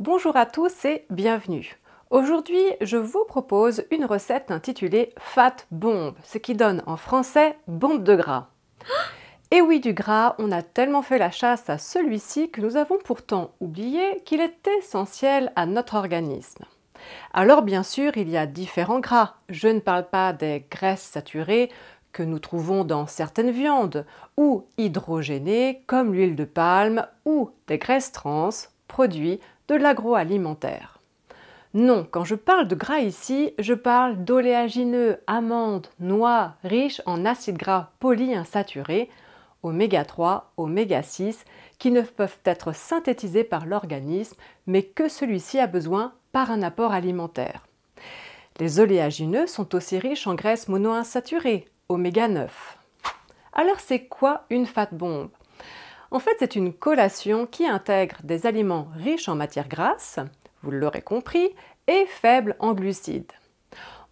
Bonjour à tous et bienvenue. Aujourd'hui, je vous propose une recette intitulée Fat Bombe, ce qui donne en français bombe de gras. Et oui, du gras, on a tellement fait la chasse à celui-ci que nous avons pourtant oublié qu'il est essentiel à notre organisme. Alors bien sûr, il y a différents gras. Je ne parle pas des graisses saturées que nous trouvons dans certaines viandes, ou hydrogénées comme l'huile de palme, ou des graisses trans, produits de l'agroalimentaire. Non, quand je parle de gras ici, je parle d'oléagineux, amandes, noix, riches en acides gras polyinsaturés, oméga 3, oméga 6, qui ne peuvent être synthétisés par l'organisme, mais que celui-ci a besoin par un apport alimentaire. Les oléagineux sont aussi riches en graisses monoinsaturées, oméga 9. Alors c'est quoi une fat bombe en fait, c'est une collation qui intègre des aliments riches en matières grasses, vous l'aurez compris, et faibles en glucides.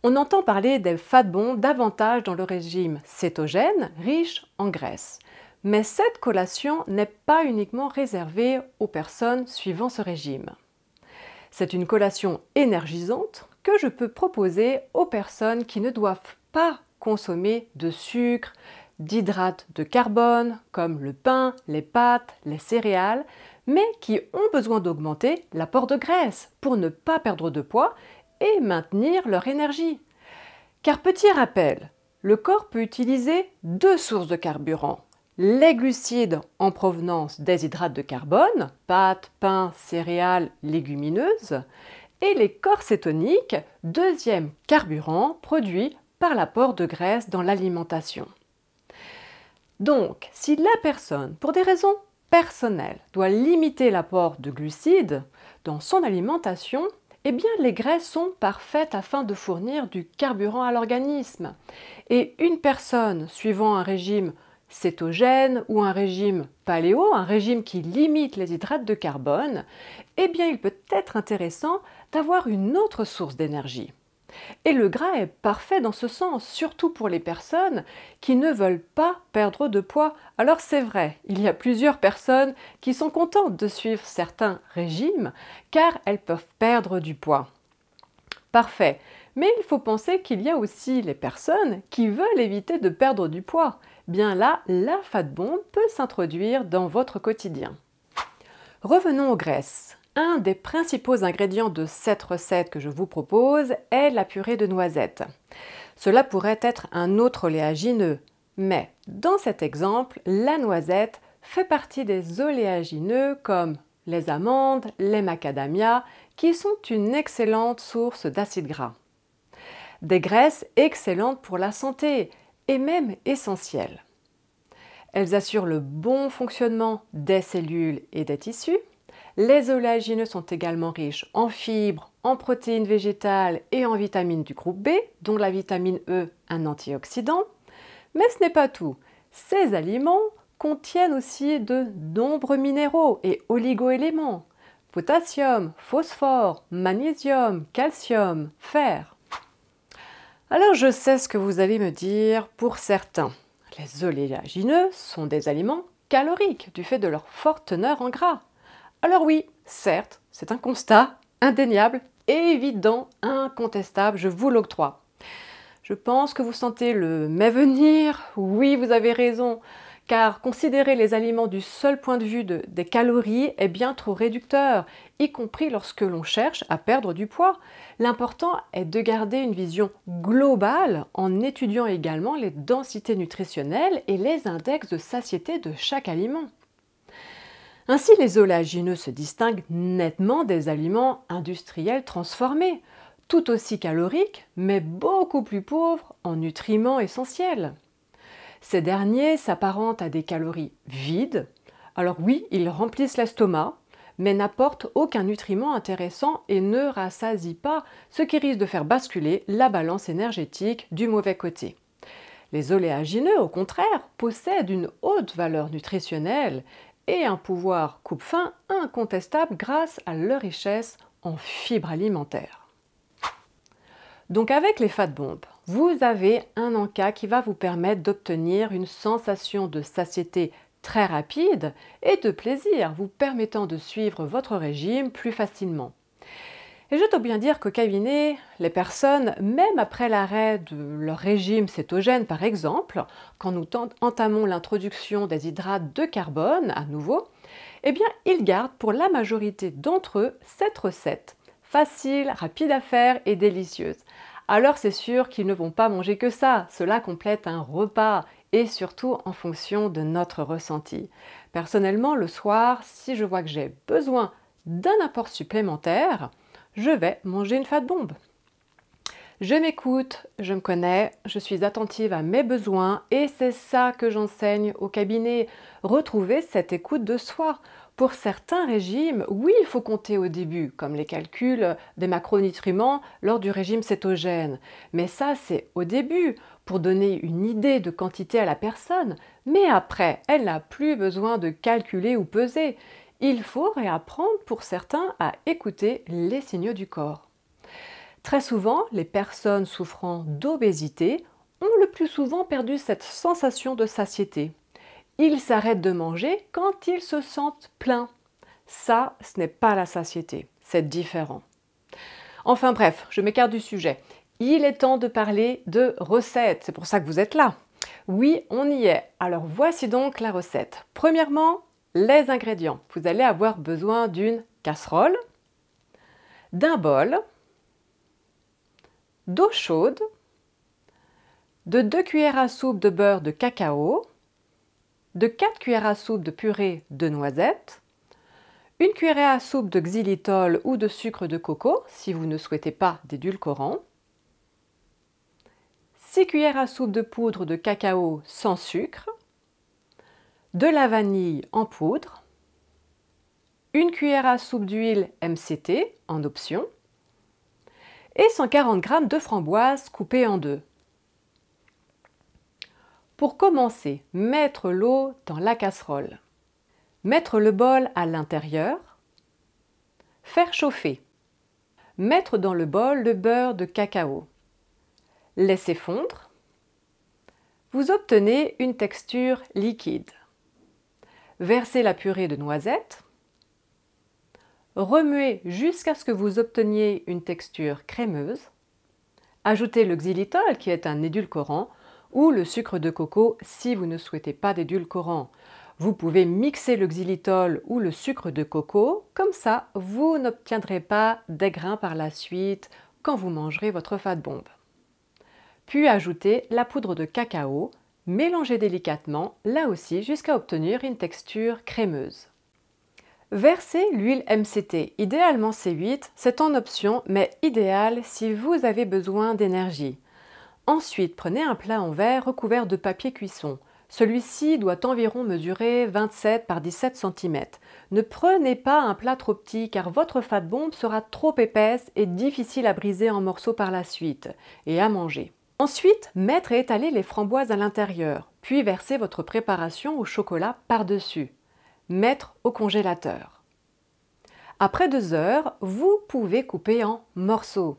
On entend parler des bonds davantage dans le régime cétogène, riche en graisse. Mais cette collation n'est pas uniquement réservée aux personnes suivant ce régime. C'est une collation énergisante que je peux proposer aux personnes qui ne doivent pas consommer de sucre, d'hydrates de carbone comme le pain, les pâtes, les céréales, mais qui ont besoin d'augmenter l'apport de graisse pour ne pas perdre de poids et maintenir leur énergie. Car petit rappel, le corps peut utiliser deux sources de carburant. Les glucides en provenance des hydrates de carbone, pâtes, pain, céréales, légumineuses, et les corps cétoniques, deuxième carburant produit par l'apport de graisse dans l'alimentation. Donc, si la personne, pour des raisons personnelles, doit limiter l'apport de glucides dans son alimentation, eh bien les graisses sont parfaites afin de fournir du carburant à l'organisme. Et une personne suivant un régime cétogène ou un régime paléo, un régime qui limite les hydrates de carbone, eh bien il peut être intéressant d'avoir une autre source d'énergie. Et le gras est parfait dans ce sens, surtout pour les personnes qui ne veulent pas perdre de poids. Alors c'est vrai, il y a plusieurs personnes qui sont contentes de suivre certains régimes car elles peuvent perdre du poids. Parfait. Mais il faut penser qu'il y a aussi les personnes qui veulent éviter de perdre du poids. Bien là, la fat bombe peut s'introduire dans votre quotidien. Revenons aux graisses. Un des principaux ingrédients de cette recette que je vous propose est la purée de noisettes. Cela pourrait être un autre oléagineux, mais dans cet exemple, la noisette fait partie des oléagineux comme les amandes, les macadamias, qui sont une excellente source d'acides gras. Des graisses excellentes pour la santé et même essentielles. Elles assurent le bon fonctionnement des cellules et des tissus, les oléagineux sont également riches en fibres, en protéines végétales et en vitamines du groupe B, dont la vitamine E, un antioxydant. Mais ce n'est pas tout. Ces aliments contiennent aussi de nombreux minéraux et oligoéléments potassium, phosphore, magnésium, calcium, fer. Alors je sais ce que vous allez me dire pour certains. Les oléagineux sont des aliments caloriques du fait de leur forte teneur en gras. Alors oui, certes, c'est un constat indéniable, évident, incontestable, je vous l'octroie. Je pense que vous sentez le mais venir, oui, vous avez raison, car considérer les aliments du seul point de vue des calories est bien trop réducteur, y compris lorsque l'on cherche à perdre du poids. L'important est de garder une vision globale en étudiant également les densités nutritionnelles et les index de satiété de chaque aliment. Ainsi, les oléagineux se distinguent nettement des aliments industriels transformés, tout aussi caloriques, mais beaucoup plus pauvres en nutriments essentiels. Ces derniers s'apparentent à des calories vides. Alors oui, ils remplissent l'estomac, mais n'apportent aucun nutriment intéressant et ne rassasient pas, ce qui risque de faire basculer la balance énergétique du mauvais côté. Les oléagineux, au contraire, possèdent une haute valeur nutritionnelle et un pouvoir coupe-fin incontestable grâce à leur richesse en fibres alimentaires. Donc avec les fat bombes, vous avez un encas qui va vous permettre d'obtenir une sensation de satiété très rapide et de plaisir, vous permettant de suivre votre régime plus facilement. Et je dois bien dire qu'au cabinet, les personnes, même après l'arrêt de leur régime cétogène par exemple, quand nous entamons l'introduction des hydrates de carbone à nouveau, eh bien ils gardent pour la majorité d'entre eux cette recette, facile, rapide à faire et délicieuse. Alors c'est sûr qu'ils ne vont pas manger que ça, cela complète un repas et surtout en fonction de notre ressenti. Personnellement, le soir, si je vois que j'ai besoin d'un apport supplémentaire, je vais manger une fat bombe. Je m'écoute, je me connais, je suis attentive à mes besoins et c'est ça que j'enseigne au cabinet. Retrouver cette écoute de soi. Pour certains régimes, oui, il faut compter au début, comme les calculs des macronutriments lors du régime cétogène. Mais ça, c'est au début, pour donner une idée de quantité à la personne. Mais après, elle n'a plus besoin de calculer ou peser il faut réapprendre pour certains à écouter les signaux du corps. Très souvent, les personnes souffrant d'obésité ont le plus souvent perdu cette sensation de satiété. Ils s'arrêtent de manger quand ils se sentent pleins. Ça, ce n'est pas la satiété, c'est différent. Enfin bref, je m'écarte du sujet. Il est temps de parler de recettes, c'est pour ça que vous êtes là. Oui, on y est. Alors voici donc la recette. Premièrement, les ingrédients. Vous allez avoir besoin d'une casserole, d'un bol, d'eau chaude, de 2 cuillères à soupe de beurre de cacao, de 4 cuillères à soupe de purée de noisettes, une cuillère à soupe de xylitol ou de sucre de coco si vous ne souhaitez pas d'édulcorant, 6 cuillères à soupe de poudre de cacao sans sucre, de la vanille en poudre, une cuillère à soupe d'huile MCT en option et 140 g de framboise coupée en deux. Pour commencer, mettre l'eau dans la casserole. Mettre le bol à l'intérieur. Faire chauffer. Mettre dans le bol le beurre de cacao. Laisser fondre. Vous obtenez une texture liquide. Versez la purée de noisettes. Remuez jusqu'à ce que vous obteniez une texture crémeuse. Ajoutez le xylitol qui est un édulcorant ou le sucre de coco si vous ne souhaitez pas d'édulcorant. Vous pouvez mixer le xylitol ou le sucre de coco, comme ça vous n'obtiendrez pas des grains par la suite quand vous mangerez votre fat bombe. Puis ajoutez la poudre de cacao Mélangez délicatement, là aussi jusqu'à obtenir une texture crémeuse. Versez l'huile MCT, idéalement C8, c'est en option mais idéal si vous avez besoin d'énergie. Ensuite, prenez un plat en verre recouvert de papier cuisson. Celui-ci doit environ mesurer 27 par 17 cm. Ne prenez pas un plat trop petit car votre fat bombe sera trop épaisse et difficile à briser en morceaux par la suite et à manger. Ensuite, mettre et étaler les framboises à l'intérieur, puis verser votre préparation au chocolat par-dessus. Mettre au congélateur. Après deux heures, vous pouvez couper en morceaux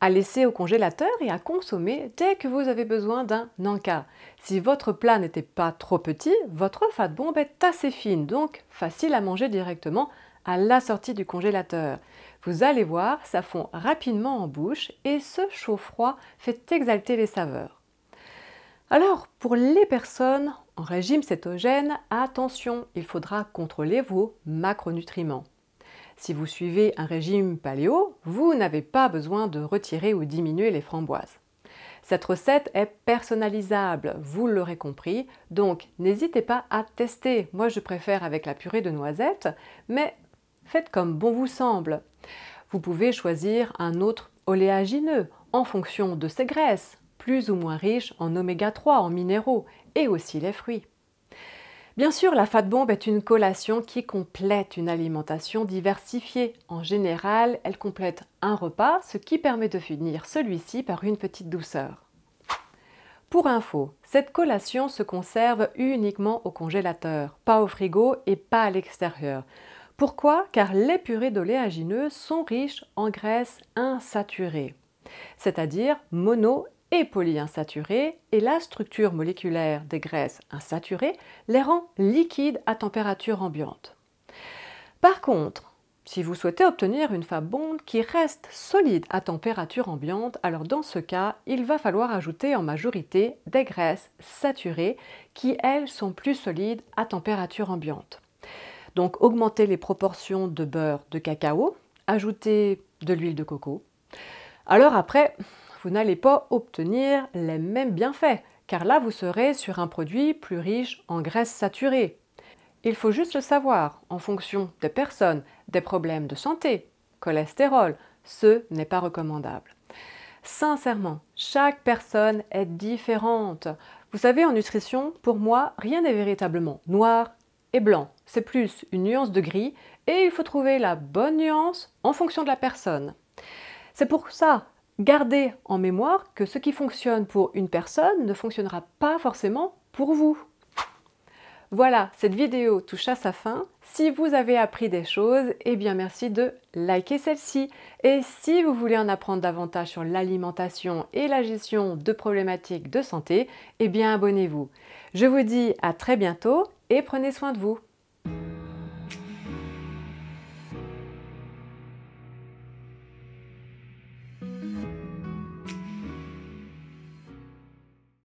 à laisser au congélateur et à consommer dès que vous avez besoin d'un nanka. Si votre plat n'était pas trop petit, votre fat bombe est assez fine, donc facile à manger directement à la sortie du congélateur. Vous allez voir, ça fond rapidement en bouche et ce chaud froid fait exalter les saveurs. Alors, pour les personnes en régime cétogène, attention, il faudra contrôler vos macronutriments. Si vous suivez un régime paléo, vous n'avez pas besoin de retirer ou diminuer les framboises. Cette recette est personnalisable, vous l'aurez compris, donc n'hésitez pas à tester. Moi je préfère avec la purée de noisettes, mais Faites comme bon vous semble. Vous pouvez choisir un autre oléagineux en fonction de ses graisses, plus ou moins riches en oméga 3, en minéraux, et aussi les fruits. Bien sûr, la fat bombe est une collation qui complète une alimentation diversifiée. En général, elle complète un repas, ce qui permet de finir celui-ci par une petite douceur. Pour info, cette collation se conserve uniquement au congélateur, pas au frigo et pas à l'extérieur. Pourquoi Car les purées d'oléagineux sont riches en graisses insaturées, c'est-à-dire mono et polyinsaturées, et la structure moléculaire des graisses insaturées les rend liquides à température ambiante. Par contre, si vous souhaitez obtenir une fabonde qui reste solide à température ambiante, alors dans ce cas, il va falloir ajouter en majorité des graisses saturées qui, elles, sont plus solides à température ambiante. Donc augmentez les proportions de beurre, de cacao, ajouter de l'huile de coco. Alors après, vous n'allez pas obtenir les mêmes bienfaits, car là vous serez sur un produit plus riche en graisses saturées. Il faut juste le savoir en fonction des personnes, des problèmes de santé, cholestérol, ce n'est pas recommandable. Sincèrement, chaque personne est différente. Vous savez, en nutrition, pour moi, rien n'est véritablement noir blanc. C'est plus une nuance de gris et il faut trouver la bonne nuance en fonction de la personne. C'est pour ça, gardez en mémoire que ce qui fonctionne pour une personne ne fonctionnera pas forcément pour vous. Voilà, cette vidéo touche à sa fin. Si vous avez appris des choses, eh bien merci de liker celle-ci. Et si vous voulez en apprendre davantage sur l'alimentation et la gestion de problématiques de santé, eh bien abonnez-vous. Je vous dis à très bientôt et prenez soin de vous.